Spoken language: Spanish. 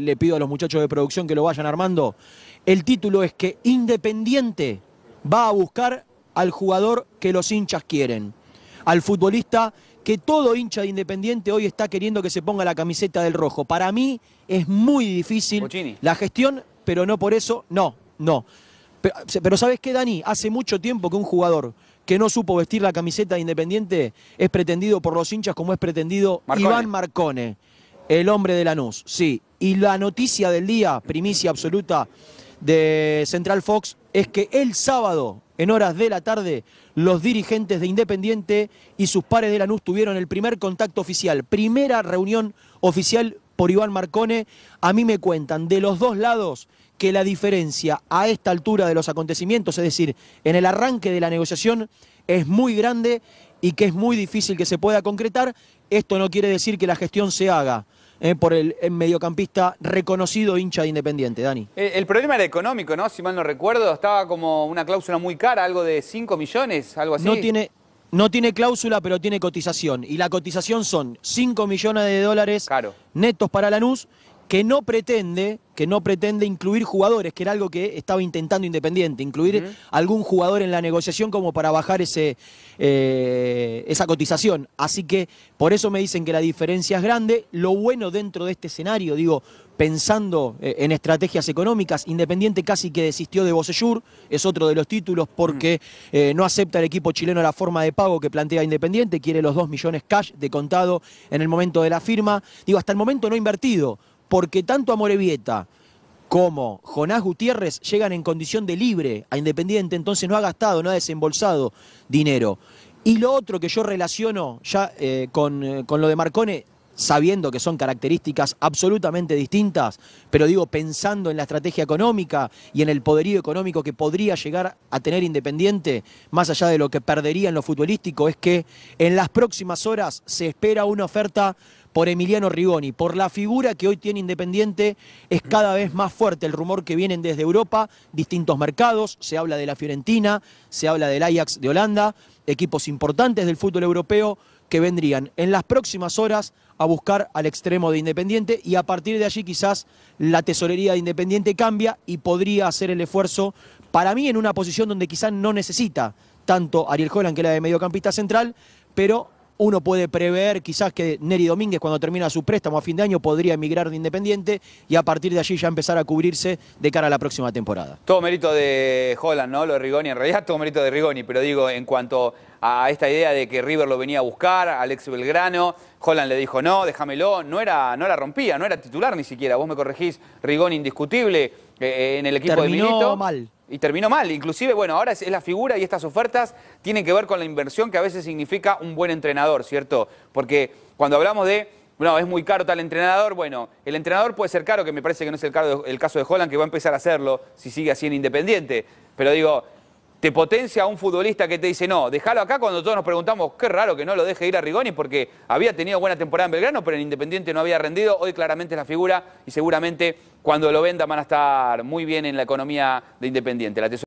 le pido a los muchachos de producción que lo vayan armando. El título es que Independiente va a buscar al jugador que los hinchas quieren, al futbolista que todo hincha de Independiente hoy está queriendo que se ponga la camiseta del rojo. Para mí es muy difícil la gestión, pero no por eso, no, no. Pero, ¿sabes qué, Dani? Hace mucho tiempo que un jugador que no supo vestir la camiseta de Independiente es pretendido por los hinchas como es pretendido Iván Marcone el hombre de Lanús, sí. Y la noticia del día, primicia absoluta de Central Fox, es que el sábado, en horas de la tarde, los dirigentes de Independiente y sus pares de Lanús tuvieron el primer contacto oficial, primera reunión oficial por Iván Marcone. A mí me cuentan de los dos lados que la diferencia a esta altura de los acontecimientos, es decir, en el arranque de la negociación, es muy grande y que es muy difícil que se pueda concretar. Esto no quiere decir que la gestión se haga eh, por el, eh, mediocampista reconocido hincha de Independiente, Dani. Eh, el, problema era económico, ¿no? Si mal no recuerdo, estaba como una cláusula muy cara, algo de 5 millones, algo así. No tiene, no tiene cláusula, pero tiene cotización. Y la cotización son 5 millones de dólares netos para Lanús que no pretende que no pretende incluir jugadores, que era algo que estaba intentando Independiente, incluir algún jugador en la negociación como para bajar ese, eh, esa cotización. Así que por eso me dicen que la diferencia es grande. Lo bueno dentro de este escenario, digo, pensando eh, en estrategias económicas, Independiente casi que desistió de Bocellur, es otro de los títulos porque mm. eh, no acepta el equipo chileno la forma de pago que plantea Independiente, quiere los 2 millones cash de contado en el momento de la firma. Digo, hasta el momento no invertido porque tanto Amorevieta como Jonás Gutiérrez llegan en condición de libre a Independiente, entonces no ha gastado, no ha desembolsado dinero. Y lo otro que yo relaciono ya eh, con, eh, con lo de Marcone, sabiendo que son características absolutamente distintas, pero digo pensando en la estrategia económica y en el poderío económico que podría llegar a tener Independiente, más allá de lo que perdería en lo futbolístico, es que en las próximas horas se espera una oferta por Emiliano Rigoni, por la figura que hoy tiene Independiente, es cada vez más fuerte el rumor que vienen desde Europa, distintos mercados, se habla de la Fiorentina, se habla del Ajax de Holanda, equipos importantes del fútbol europeo que vendrían en las próximas horas a buscar al extremo de Independiente y a partir de allí quizás la tesorería de Independiente cambia y podría hacer el esfuerzo para mí en una posición donde quizás no necesita tanto Ariel Holland que la de mediocampista central, pero uno puede prever quizás que Neri Domínguez cuando termina su préstamo a fin de año podría emigrar de Independiente y a partir de allí ya empezar a cubrirse de cara a la próxima temporada. Todo mérito de Holland, ¿no? Lo de Rigoni, en realidad todo mérito de Rigoni, pero digo, en cuanto a esta idea de que River lo venía a buscar, Alex Belgrano, Holland le dijo no, déjamelo, no era, no la rompía, no era titular ni siquiera, vos me corregís, Rigoni indiscutible eh, en el equipo de Milito. mal y terminó mal. Inclusive, bueno, ahora es, la figura y estas ofertas tienen que ver con la inversión que a veces significa un buen entrenador, ¿cierto? Porque cuando hablamos de, bueno, es muy caro tal entrenador, bueno, el entrenador puede ser caro, que me parece que no es el, caro el caso de Holland, que va a empezar a hacerlo si sigue así en Independiente. Pero digo, te potencia a un futbolista que te dice, no, déjalo acá cuando todos nos preguntamos, qué raro que no lo deje ir a Rigoni porque había tenido buena temporada en Belgrano, pero en Independiente no había rendido, hoy claramente es la figura y seguramente cuando lo venda van a estar muy bien en la economía de Independiente. La